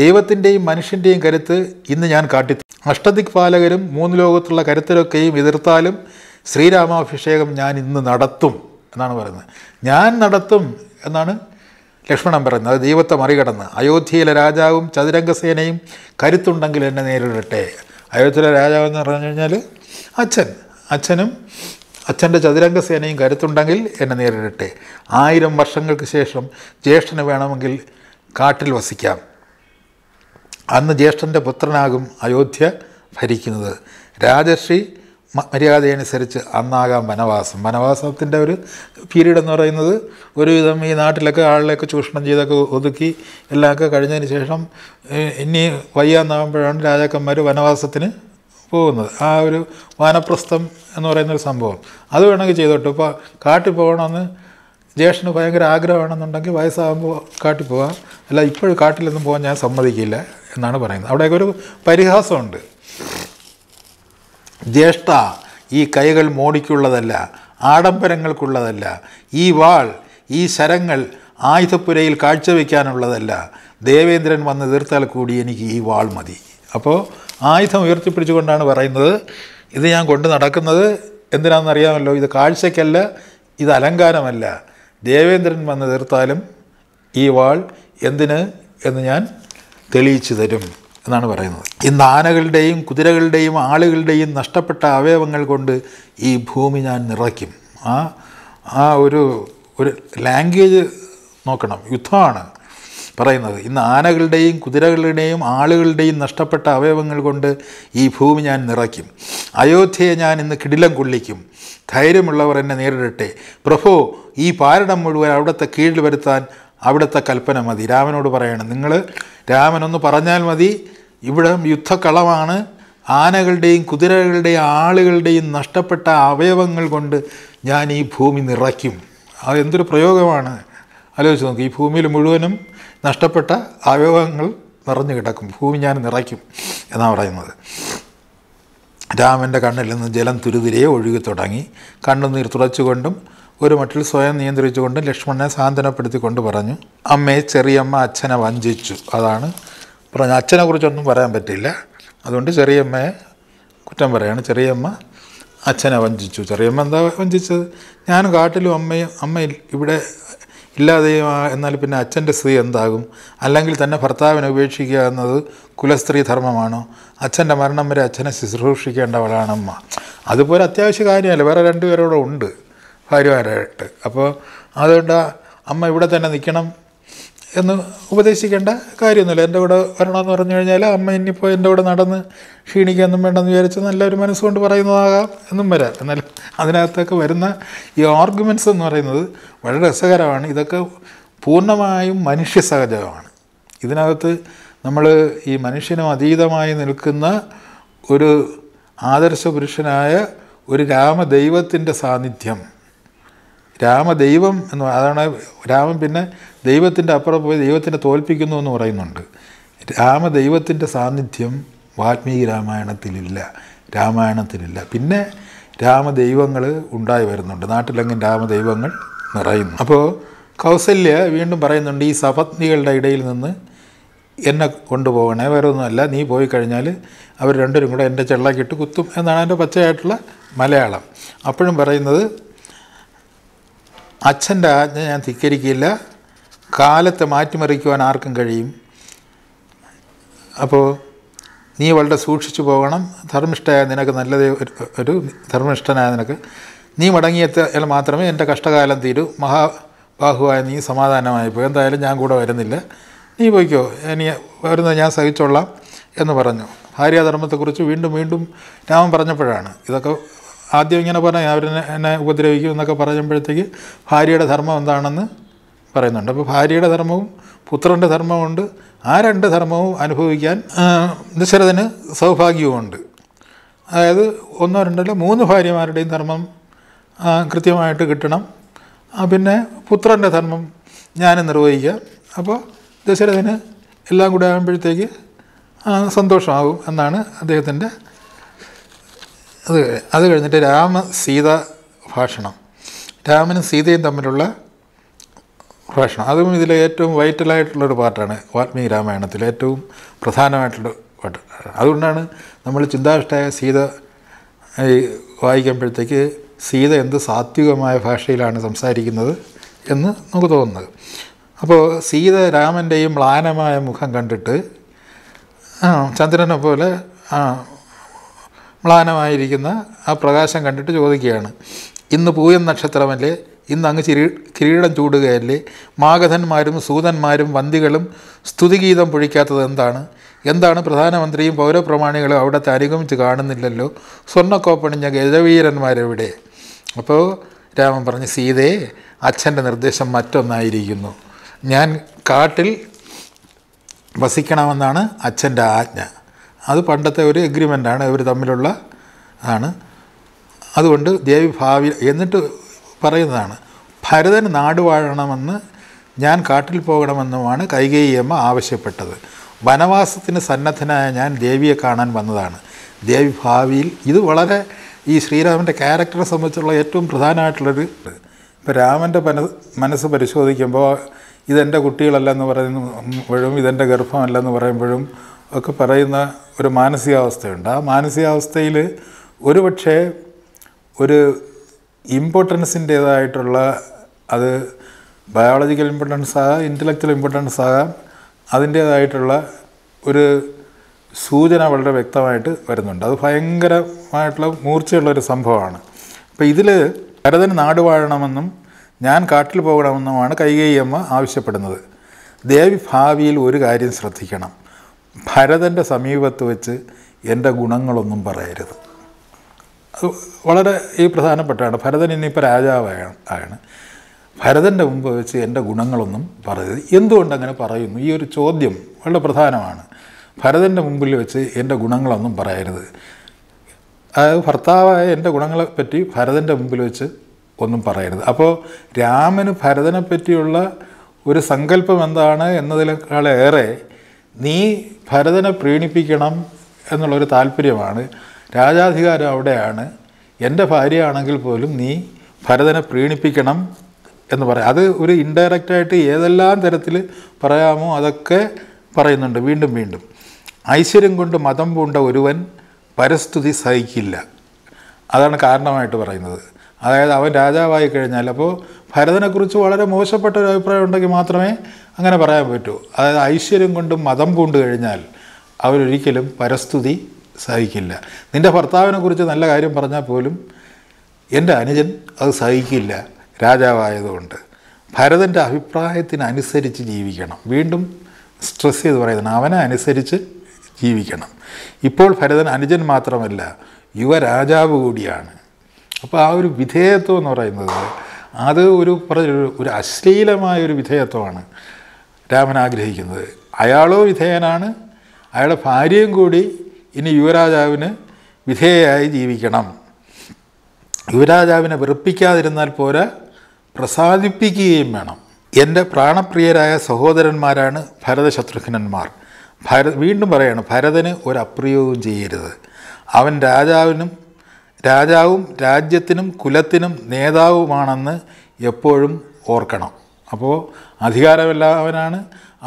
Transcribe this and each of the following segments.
ദൈവത്തിൻ്റെയും മനുഷ്യൻ്റെയും കരുത്ത് ഇന്ന് ഞാൻ കാട്ടി പാലകരും മൂന്ന് ലോകത്തുള്ള കരുത്തരൊക്കെയും എതിർത്താലും ശ്രീരാമാഭിഷേകം ഞാൻ ഇന്ന് നടത്തും എന്നാണ് പറയുന്നത് ഞാൻ നടത്തും എന്നാണ് ലക്ഷ്മണൻ പറയുന്നത് അത് ദൈവത്തെ മറികടന്ന് അയോധ്യയിലെ രാജാവും ചതുരംഗസേനയും കരുത്തുണ്ടെങ്കിൽ എന്നെ നേരിടട്ടെ അയോധ്യയിലെ രാജാവ് എന്ന് പറഞ്ഞു കഴിഞ്ഞാൽ അച്ഛൻ അച്ഛനും അച്ഛൻ്റെ ചതുരംഗസേനയും കരുത്തുണ്ടെങ്കിൽ എന്നെ നേരിടട്ടെ ആയിരം വർഷങ്ങൾക്ക് ശേഷം ജ്യേഷ്ഠന് വേണമെങ്കിൽ കാട്ടിൽ വസിക്കാം അന്ന് ജ്യേഷ്ഠൻ്റെ പുത്രനാകും അയോധ്യ ഭരിക്കുന്നത് രാജർഷി മര്യാദയനുസരിച്ച് അന്നാകാം വനവാസം വനവാസത്തിൻ്റെ ഒരു പീരീഡ് എന്ന് പറയുന്നത് ഒരുവിധം ഈ നാട്ടിലൊക്കെ ആളിലൊക്കെ ചൂഷണം ചെയ്തൊക്കെ ഒതുക്കി എല്ലാമൊക്കെ കഴിഞ്ഞതിന് ശേഷം ഇനി വയ്യാന്നാകുമ്പോഴാണ് രാജാക്കന്മാർ വനവാസത്തിന് പോകുന്നത് ആ ഒരു വാനപ്രസ്ഥം എന്ന് പറയുന്നൊരു സംഭവം അത് വേണമെങ്കിൽ ചെയ്തോട്ടെ ഇപ്പോൾ കാട്ടിൽ പോകണമെന്ന് ജ്യേഷ്ഠന് ഭയങ്കര ആഗ്രഹമാണെന്നുണ്ടെങ്കിൽ വയസ്സാകുമ്പോൾ കാട്ടിൽ പോവാം അല്ല ഇപ്പോഴും കാട്ടിലൊന്നും പോകാൻ ഞാൻ സമ്മതിക്കില്ല എന്നാണ് പറയുന്നത് അവിടെയൊക്കെ ഒരു പരിഹാസമുണ്ട് ജ്യേഷ്ഠ ഈ കൈകൾ മോടിക്കുള്ളതല്ല ആഡംബരങ്ങൾക്കുള്ളതല്ല ഈ വാൾ ഈ ശരങ്ങൾ ആയുധപ്പുരയിൽ കാഴ്ചവെക്കാനുള്ളതല്ല ദേവേന്ദ്രൻ വന്ന് തീർത്താൽ കൂടി എനിക്ക് ഈ വാൾ മതി അപ്പോൾ ആയുധം ഉയർത്തിപ്പിടിച്ചുകൊണ്ടാണ് പറയുന്നത് ഇത് ഞാൻ കൊണ്ടു നടക്കുന്നത് അറിയാമല്ലോ ഇത് കാഴ്ചയ്ക്കല്ല ഇത് അലങ്കാരമല്ല ദേവേന്ദ്രൻ വന്ന് തീർത്താലും ഈ വാൾ എന്തിന് എന്ന് ഞാൻ തെളിയിച്ചു തരും എന്നാണ് പറയുന്നത് ഇന്ന് ആനകളുടെയും കുതിരകളുടെയും ആളുകളുടെയും നഷ്ടപ്പെട്ട അവയവങ്ങൾ കൊണ്ട് ഈ ഭൂമി ഞാൻ നിറയ്ക്കും ആ ആ ഒരു ഒരു ലാംഗ്വേജ് നോക്കണം യുദ്ധമാണ് പറയുന്നത് ഇന്ന് ആനകളുടെയും കുതിരകളുടെയും ആളുകളുടെയും നഷ്ടപ്പെട്ട അവയവങ്ങൾ കൊണ്ട് ഈ ഭൂമി ഞാൻ നിറയ്ക്കും അയോധ്യയെ ഞാൻ ഇന്ന് കിടിലം കൊള്ളിക്കും ധൈര്യമുള്ളവർ എന്നെ നേരിടട്ടെ പ്രഭോ ഈ പാരടം മുഴുവൻ അവിടുത്തെ കീഴിൽ വരുത്താൻ അവിടുത്തെ കൽപ്പന മതി രാമനോട് പറയണം നിങ്ങൾ രാമനൊന്ന് പറഞ്ഞാൽ മതി ഇവിടെ യുദ്ധക്കളമാണ് ആനകളുടെയും കുതിരകളുടെയും ആളുകളുടെയും നഷ്ടപ്പെട്ട അവയവങ്ങൾ കൊണ്ട് ഞാൻ ഈ ഭൂമി നിറയ്ക്കും അതെന്തൊരു പ്രയോഗമാണ് ആലോചിച്ച് നോക്കി ഈ ഭൂമിയിൽ മുഴുവനും നഷ്ടപ്പെട്ട അവയവങ്ങൾ നിറഞ്ഞു കിടക്കും ഭൂമി ഞാൻ നിറയ്ക്കും എന്നാണ് പറയുന്നത് രാമൻ്റെ കണ്ണിൽ നിന്ന് ജലം തുരുതിരെ ഒഴുകി തുടങ്ങി കണ്ണുനീർ തുടച്ചുകൊണ്ടും ഒരു മട്ടിൽ സ്വയം നിയന്ത്രിച്ചുകൊണ്ടും ലക്ഷ്മണനെ സാന്ത്വനപ്പെടുത്തിക്കൊണ്ട് പറഞ്ഞു അമ്മയെ ചെറിയമ്മ അച്ഛനെ വഞ്ചിച്ചു അതാണ് പറഞ്ഞു അച്ഛനെ കുറിച്ചൊന്നും പറയാൻ പറ്റില്ല അതുകൊണ്ട് ചെറിയമ്മയെ കുറ്റം പറയാണ് ചെറിയമ്മ അച്ഛനെ വഞ്ചിച്ചു ചെറിയമ്മ എന്താ വഞ്ചിച്ചത് ഞാൻ കാട്ടിലും അമ്മയും അമ്മയിൽ ഇവിടെ ഇല്ലാതെ എന്നാൽ പിന്നെ അച്ഛൻ്റെ സ്ത്രീ എന്താകും അല്ലെങ്കിൽ തന്നെ ഭർത്താവിനെ ഉപേക്ഷിക്കുക എന്നത് കുലസ്ത്രീ ധർമ്മമാണോ അച്ഛൻ്റെ മരണം വരെ അച്ഛനെ ശുശ്രൂഷിക്കേണ്ടവളാണ് അമ്മ അതുപോലെ അത്യാവശ്യ കാര്യമല്ല വേറെ രണ്ടുപേരോടെ ഉണ്ട് ഭാര്യമാരായിട്ട് അപ്പോൾ അതുകൊണ്ട് അമ്മ ഇവിടെ തന്നെ നിൽക്കണം എന്ന് ഉപദേശിക്കേണ്ട കാര്യമൊന്നുമില്ല എൻ്റെ കൂടെ വരണമെന്ന് പറഞ്ഞു കഴിഞ്ഞാൽ അമ്മ ഇനിയിപ്പോൾ എൻ്റെ കൂടെ നടന്ന് ക്ഷീണിക്കാനൊന്നും വേണ്ടെന്ന് വിചാരിച്ച് നല്ലൊരു മനസ്സുകൊണ്ട് പറയുന്നതാകാം എന്നും വരാം എന്നാൽ അതിനകത്തൊക്കെ വരുന്ന ഈ ആർഗ്യുമെൻറ്റ്സ് എന്ന് പറയുന്നത് വളരെ രസകരമാണ് ഇതൊക്കെ പൂർണ്ണമായും മനുഷ്യ സഹജമാണ് ഇതിനകത്ത് നമ്മൾ ഈ മനുഷ്യനും അതീതമായി നിൽക്കുന്ന ഒരു ആദർശ പുരുഷനായ ഒരു രാമദൈവത്തിൻ്റെ സാന്നിധ്യം രാമദൈവം എന്ന് അതാണ് രാമൻ പിന്നെ ദൈവത്തിൻ്റെ അപ്പുറം പോയി ദൈവത്തിനെ തോൽപ്പിക്കുന്നു എന്ന് പറയുന്നുണ്ട് രാമദൈവത്തിൻ്റെ സാന്നിധ്യം വാൽമീകി രാമായണത്തിലില്ല രാമായണത്തിലില്ല പിന്നെ രാമദൈവങ്ങൾ ഉണ്ടായി വരുന്നുണ്ട് നാട്ടിലെങ്ങും രാമദൈവങ്ങൾ നിറയുന്നു അപ്പോൾ കൗസല്യ വീണ്ടും പറയുന്നുണ്ട് ഈ സപത്നികളുടെ ഇടയിൽ നിന്ന് എന്നെ കൊണ്ടുപോകണേ വേറെ ഒന്നുമല്ല നീ പോയി കഴിഞ്ഞാൽ അവർ രണ്ടുപേരും കൂടെ എൻ്റെ ചെള്ളക്കിട്ട് കുത്തും എന്നാണ് എൻ്റെ പച്ചയായിട്ടുള്ള മലയാളം അപ്പോഴും പറയുന്നത് അച്ഛൻ്റെ ആജ്ഞ ഞാൻ ധിക്കരിക്കില്ല കാലത്തെ മാറ്റിമറിക്കുവാൻ ആർക്കും കഴിയും അപ്പോൾ നീ വളരെ സൂക്ഷിച്ചു പോകണം ധർമ്മിഷ്ഠയായ നിനക്ക് നല്ലത് ഒരു ധർമ്മിഷ്ഠനായ നിനക്ക് നീ മടങ്ങിയെത്തിയാൽ മാത്രമേ എൻ്റെ കഷ്ടകാലം തീരൂ മഹാബാഹുവായ നീ സമാധാനമായിപ്പോൾ എന്തായാലും ഞാൻ കൂടെ വരുന്നില്ല നീ പോയിക്കോ ഇനി വരുന്നത് ഞാൻ സഹിച്ചോളാം എന്ന് പറഞ്ഞു ഭാര്യാധർമ്മത്തെക്കുറിച്ച് വീണ്ടും വീണ്ടും രാമൻ പറഞ്ഞപ്പോഴാണ് ഇതൊക്കെ ആദ്യം ഇങ്ങനെ പറഞ്ഞു അവർ എന്നെ ഉപദ്രവിക്കും എന്നൊക്കെ പറയുമ്പോഴത്തേക്ക് ഭാര്യയുടെ ധർമ്മം എന്താണെന്ന് പറയുന്നുണ്ട് അപ്പോൾ ഭാര്യയുടെ ധർമ്മവും പുത്രൻ്റെ ധർമ്മമുണ്ട് ആ രണ്ട് ധർമ്മവും അനുഭവിക്കാൻ ദശരഥന് സൗഭാഗ്യവുമുണ്ട് അതായത് ഒന്നോ രണ്ടല്ലോ മൂന്ന് ഭാര്യമാരുടെയും ധർമ്മം കൃത്യമായിട്ട് കിട്ടണം പിന്നെ പുത്രൻ്റെ ധർമ്മം ഞാൻ നിർവഹിക്കുക അപ്പോൾ ദശരഥന് എല്ലാം കൂടെ ആകുമ്പോഴത്തേക്ക് സന്തോഷമാകും എന്നാണ് അദ്ദേഹത്തിൻ്റെ അത് അത് കഴിഞ്ഞിട്ട് രാമ സീത ഭാഷണം രാമനും സീതയും തമ്മിലുള്ള ഭാഷണം അതും ഇതിലെ ഏറ്റവും വൈറ്റലായിട്ടുള്ളൊരു പാട്ടാണ് വാൽമീകി രാമായണത്തിലെ ഏറ്റവും പ്രധാനമായിട്ടുള്ള പാട്ട് അതുകൊണ്ടാണ് നമ്മൾ ചിന്താവിഷ്ടായ സീത വായിക്കുമ്പോഴത്തേക്ക് സീത എന്ത് സാത്വികമായ ഭാഷയിലാണ് സംസാരിക്കുന്നത് എന്ന് നമുക്ക് തോന്നുന്നത് അപ്പോൾ സീത രാമൻ്റെയും മ്ലാനമായ മുഖം കണ്ടിട്ട് ചന്ദ്രനെ പോലെ മ്ലാനമായിരിക്കുന്ന ആ പ്രകാശം കണ്ടിട്ട് ചോദിക്കുകയാണ് ഇന്ന് പൂയം നക്ഷത്രമല്ലേ ഇന്ന് അങ്ങ് ചിരി കിരീടം ചൂടുകയല്ലേ മാഗധന്മാരും സൂതന്മാരും വന്തികളും സ്തുതിഗീതം പൊഴിക്കാത്തത് എന്താണ് എന്താണ് പ്രധാനമന്ത്രിയും പൗരപ്രമാണികളും അവിടെ അനുഗമിച്ച് കാണുന്നില്ലല്ലോ സ്വർണ്ണക്കോപ്പണിഞ്ഞ ഗജവീരന്മാരെവിടെ അപ്പോൾ രാമൻ പറഞ്ഞു സീതയെ അച്ഛൻ്റെ നിർദ്ദേശം മറ്റൊന്നായിരിക്കുന്നു ഞാൻ കാട്ടിൽ വസിക്കണമെന്നാണ് അച്ഛൻ്റെ ആജ്ഞ അത് പണ്ടത്തെ ഒരു എഗ്രിമെൻ്റാണ് ഇവർ തമ്മിലുള്ള ആണ് അതുകൊണ്ട് ദേവി ഭാവി എന്നിട്ട് പറയുന്നതാണ് ഭരതൻ നാട് വാഴണമെന്ന് ഞാൻ കാട്ടിൽ പോകണമെന്നുമാണ് കൈകേയിയമ്മ ആവശ്യപ്പെട്ടത് വനവാസത്തിന് സന്നദ്ധനായ ഞാൻ ദേവിയെ കാണാൻ വന്നതാണ് ദേവി ഭാവിയിൽ ഇത് വളരെ ഈ ശ്രീരാമൻ്റെ ക്യാരക്ടറെ സംബന്ധിച്ചുള്ള ഏറ്റവും പ്രധാനമായിട്ടുള്ളൊരു ഇപ്പോൾ രാമൻ്റെ മനസ്സ് പരിശോധിക്കുമ്പോൾ ഇതെൻ്റെ കുട്ടികളല്ലെന്ന് പറയുമ്പോഴും ഇതെൻ്റെ ഗർഭമല്ലെന്ന് പറയുമ്പോഴും ഒക്കെ പറയുന്ന ഒരു മാനസികാവസ്ഥയുണ്ട് ആ മാനസികാവസ്ഥയിൽ ഒരുപക്ഷെ ഒരു ഇമ്പോർട്ടൻസിൻ്റേതായിട്ടുള്ള അത് ബയോളജിക്കൽ ഇമ്പോർട്ടൻസ് ആകാം ഇൻ്റലക്ച്വൽ ഇമ്പോർട്ടൻസ് ആകാം അതിൻ്റേതായിട്ടുള്ള ഒരു സൂചന വളരെ വ്യക്തമായിട്ട് വരുന്നുണ്ട് അത് ഭയങ്കരമായിട്ടുള്ള മൂർച്ചയുള്ള ഒരു സംഭവമാണ് അപ്പോൾ ഇതിൽ ഭരതന് നാട് വാഴണമെന്നും ഞാൻ കാട്ടിൽ പോകണമെന്നുമാണ് കൈകൈയമ്മ ആവശ്യപ്പെടുന്നത് ദേവി ഭാവിയിൽ ഒരു കാര്യം ശ്രദ്ധിക്കണം ഭരതൻ്റെ സമീപത്ത് വെച്ച് എൻ്റെ ഗുണങ്ങളൊന്നും പറയരുത് അത് വളരെ ഈ പ്രധാനപ്പെട്ടതാണ് ഭരതൻ ഇനിയിപ്പോൾ രാജാവാണ് ആണ് ഭരതൻ്റെ മുമ്പ് വെച്ച് എൻ്റെ ഗുണങ്ങളൊന്നും പറയരുത് എന്തുകൊണ്ട് അങ്ങനെ പറയുന്നു ഈ ഒരു ചോദ്യം വളരെ പ്രധാനമാണ് ഭരതൻ്റെ മുമ്പിൽ വെച്ച് എൻ്റെ ഗുണങ്ങളൊന്നും പറയരുത് അതായത് ഭർത്താവായ എൻ്റെ ഗുണങ്ങളെപ്പറ്റി ഭരതൻ്റെ മുമ്പിൽ വെച്ച് ഒന്നും പറയരുത് അപ്പോൾ രാമന് ഭരതനെ പറ്റിയുള്ള ഒരു സങ്കല്പം എന്താണ് എന്നതിനേക്കാളേറെ നീ ഭരതനെ പ്രീണിപ്പിക്കണം എന്നുള്ളൊരു താല്പര്യമാണ് രാജാധികാരം അവിടെയാണ് എൻ്റെ ഭാര്യയാണെങ്കിൽ പോലും നീ ഭരതനെ പ്രീണിപ്പിക്കണം എന്ന് പറയാം അത് ഒരു ഇൻഡയറക്റ്റായിട്ട് ഏതെല്ലാം തരത്തിൽ പറയാമോ അതൊക്കെ പറയുന്നുണ്ട് വീണ്ടും വീണ്ടും ഐശ്വര്യം കൊണ്ട് മതം പൂണ്ട ഒരുവൻ പരിസ്ഥിതി സഹിക്കില്ല അതാണ് കാരണമായിട്ട് പറയുന്നത് അതായത് അവൻ രാജാവായി കഴിഞ്ഞാൽ അപ്പോൾ ഭരതനെക്കുറിച്ച് വളരെ മോശപ്പെട്ട ഒരു അഭിപ്രായം ഉണ്ടെങ്കിൽ മാത്രമേ അങ്ങനെ പറയാൻ പറ്റൂ അതായത് ഐശ്വര്യം കൊണ്ടും മതം കൊണ്ടു കഴിഞ്ഞാൽ അവരൊരിക്കലും പരസ്തുതി സഹിക്കില്ല നിൻ്റെ ഭർത്താവിനെക്കുറിച്ച് നല്ല കാര്യം പറഞ്ഞാൽ പോലും എൻ്റെ അനുജൻ അത് സഹിക്കില്ല രാജാവായതുകൊണ്ട് ഭരതൻ്റെ അഭിപ്രായത്തിനനുസരിച്ച് ജീവിക്കണം വീണ്ടും സ്ട്രെസ് ചെയ്ത് പറയുന്നത് അവനെ അനുസരിച്ച് ജീവിക്കണം ഇപ്പോൾ ഭരതൻ അനുജൻ മാത്രമല്ല യുവരാജാവ് കൂടിയാണ് അപ്പോൾ ആ ഒരു വിധേയത്വം എന്ന് പറയുന്നത് അത് ഒരു ഒരു അശ്ലീലമായ ഒരു വിധേയത്വമാണ് രാമൻ ആഗ്രഹിക്കുന്നത് അയാളോ വിധേയനാണ് അയാളുടെ ഭാര്യയും കൂടി ഇനി യുവരാജാവിന് വിധേയയായി ജീവിക്കണം യുവരാജാവിനെ വെറുപ്പിക്കാതിരുന്നാൽ പോരാ പ്രസാദിപ്പിക്കുകയും വേണം എൻ്റെ പ്രാണപ്രിയരായ സഹോദരന്മാരാണ് ഭരതശത്രുഘ്നന്മാർ ഭര വീണ്ടും പറയാണ് ഭരതന് ഒരു അപ്രിയവും ചെയ്യരുത് അവൻ രാജാവിനും രാജാവും രാജ്യത്തിനും കുലത്തിനും നേതാവുമാണെന്ന് എപ്പോഴും ഓർക്കണം അപ്പോൾ അധികാരമെല്ലാം അവനാണ്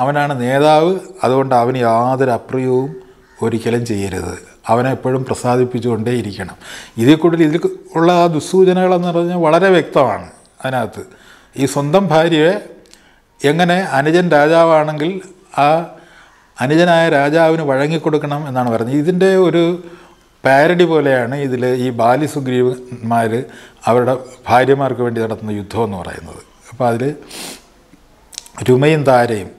അവനാണ് നേതാവ് അതുകൊണ്ട് അവന് യാതൊരു അപ്രിയവും ഒരിക്കലും ചെയ്യരുത് അവനെ എപ്പോഴും പ്രസാദിപ്പിച്ചുകൊണ്ടേ ഇരിക്കണം ഇതിൽ കൂടുതൽ ഇതിൽ ഉള്ള ആ ദുസ്സൂചനകളെന്ന് പറഞ്ഞാൽ വളരെ വ്യക്തമാണ് അതിനകത്ത് ഈ സ്വന്തം ഭാര്യയെ എങ്ങനെ അനുജൻ രാജാവാണെങ്കിൽ ആ അനുജനായ രാജാവിന് വഴങ്ങിക്കൊടുക്കണം എന്നാണ് പറഞ്ഞത് ഇതിൻ്റെ ഒരു പാരഡി പോലെയാണ് ഇതിൽ ഈ ബാലി സുഗ്രീവന്മാർ അവരുടെ ഭാര്യമാർക്ക് വേണ്ടി നടത്തുന്ന യുദ്ധം എന്ന് പറയുന്നത് അപ്പോൾ അതിൽ രുമയും താരയും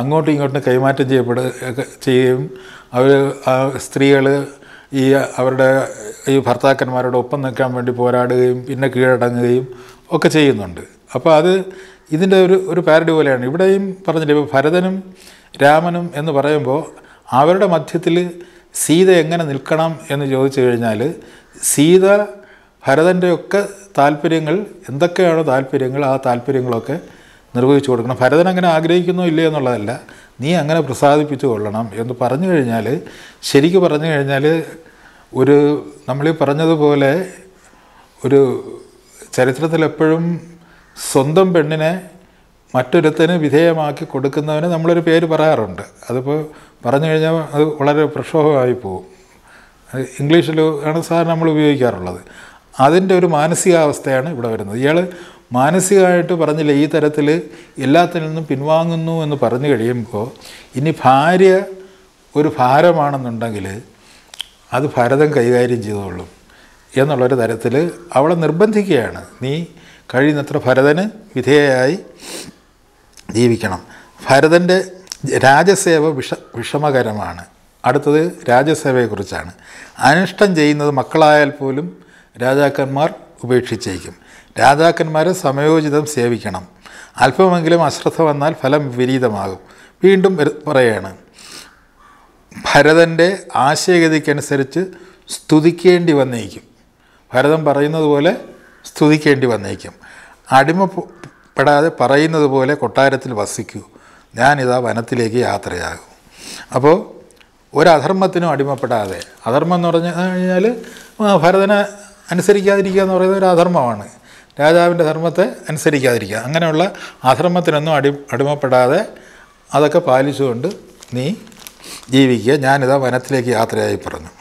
അങ്ങോട്ടും ഇങ്ങോട്ടും കൈമാറ്റം ചെയ്യപ്പെടുക ചെയ്യുകയും അവർ സ്ത്രീകൾ ഈ അവരുടെ ഈ ഭർത്താക്കന്മാരുടെ ഒപ്പം നിൽക്കാൻ വേണ്ടി പോരാടുകയും പിന്നെ കീഴടങ്ങുകയും ഒക്കെ ചെയ്യുന്നുണ്ട് അപ്പോൾ അത് ഇതിൻ്റെ ഒരു ഒരു പാരഡി പോലെയാണ് ഇവിടെയും പറഞ്ഞില്ലേ ഇപ്പോൾ ഭരതനും രാമനും എന്ന് പറയുമ്പോൾ അവരുടെ മധ്യത്തിൽ സീത എങ്ങനെ നിൽക്കണം എന്ന് ചോദിച്ചു കഴിഞ്ഞാൽ സീത ഭരതൻ്റെയൊക്കെ താല്പര്യങ്ങൾ എന്തൊക്കെയാണോ താല്പര്യങ്ങൾ ആ താല്പര്യങ്ങളൊക്കെ നിർവഹിച്ചു കൊടുക്കണം ഭരതൻ അങ്ങനെ ആഗ്രഹിക്കുന്നോ ഇല്ലേ എന്നുള്ളതല്ല നീ അങ്ങനെ പ്രസാദിപ്പിച്ചു കൊള്ളണം എന്ന് പറഞ്ഞു കഴിഞ്ഞാൽ ശരിക്ക് പറഞ്ഞു കഴിഞ്ഞാൽ ഒരു നമ്മൾ ഈ പറഞ്ഞതുപോലെ ഒരു ചരിത്രത്തിൽ എപ്പോഴും സ്വന്തം പെണ്ണിനെ മറ്റൊരുത്തിന് വിധേയമാക്കി കൊടുക്കുന്നവന് നമ്മളൊരു പേര് പറയാറുണ്ട് അതിപ്പോൾ പറഞ്ഞു കഴിഞ്ഞാൽ അത് വളരെ പ്രക്ഷോഭമായി പോകും ഇംഗ്ലീഷിൽ ആണ് സാധാരണ നമ്മൾ ഉപയോഗിക്കാറുള്ളത് അതിൻ്റെ ഒരു മാനസികാവസ്ഥയാണ് ഇവിടെ വരുന്നത് ഇയാൾ മാനസികമായിട്ട് പറഞ്ഞില്ല ഈ തരത്തിൽ എല്ലാത്തിൽ നിന്നും പിൻവാങ്ങുന്നു എന്ന് പറഞ്ഞു കഴിയുമ്പോൾ ഇനി ഭാര്യ ഒരു ഭാരമാണെന്നുണ്ടെങ്കിൽ അത് ഭാരതം കൈകാര്യം ചെയ്തോളും എന്നുള്ളൊരു തരത്തിൽ അവളെ നിർബന്ധിക്കുകയാണ് നീ കഴിയുന്നത്ര ഭരതന് വിധേയയായി ജീവിക്കണം ഭരതൻ്റെ രാജസേവ വിഷ വിഷമകരമാണ് അടുത്തത് രാജസേവയെക്കുറിച്ചാണ് അനിഷ്ടം ചെയ്യുന്നത് മക്കളായാൽ പോലും രാജാക്കന്മാർ ഉപേക്ഷിച്ചേക്കും രാജാക്കന്മാരെ സമയോചിതം സേവിക്കണം അല്പമെങ്കിലും അശ്രദ്ധ വന്നാൽ ഫലം വിപരീതമാകും വീണ്ടും പറയാണ് ഭരതൻ്റെ ആശയഗതിക്കനുസരിച്ച് സ്തുതിക്കേണ്ടി വന്നേക്കും ഭരതം പറയുന്നത് പോലെ സ്തുതിക്കേണ്ടി വന്നേക്കും അടിമ പെടാതെ പറയുന്നത് പോലെ കൊട്ടാരത്തിൽ വസിക്കൂ ഞാനിതാ വനത്തിലേക്ക് യാത്രയാകും അപ്പോൾ ഒരധർമ്മത്തിനും അടിമപ്പെടാതെ അധർമ്മം എന്ന് പറഞ്ഞു കഴിഞ്ഞാൽ ഭരതനെ അനുസരിക്കാതിരിക്കുക എന്ന് പറയുന്നത് ഒരു അധർമ്മമാണ് രാജാവിൻ്റെ ധർമ്മത്തെ അനുസരിക്കാതിരിക്കുക അങ്ങനെയുള്ള അധർമ്മത്തിനൊന്നും അടി അടിമപ്പെടാതെ അതൊക്കെ പാലിച്ചുകൊണ്ട് നീ ജീവിക്കുക ഞാനിതാ വനത്തിലേക്ക് യാത്രയായി പറഞ്ഞു